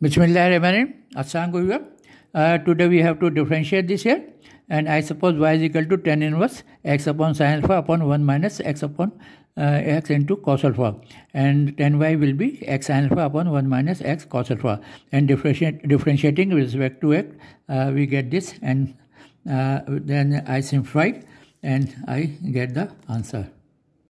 Bismillahirrahmanirrahim. uh, Today we have to differentiate this here and I suppose y is equal to 10 inverse x upon sin alpha upon 1 minus x upon uh, x into cos alpha and 10y will be x sin alpha upon 1 minus x cos alpha and differentiate, differentiating with respect to x uh, we get this and uh, then I simplify and I get the answer.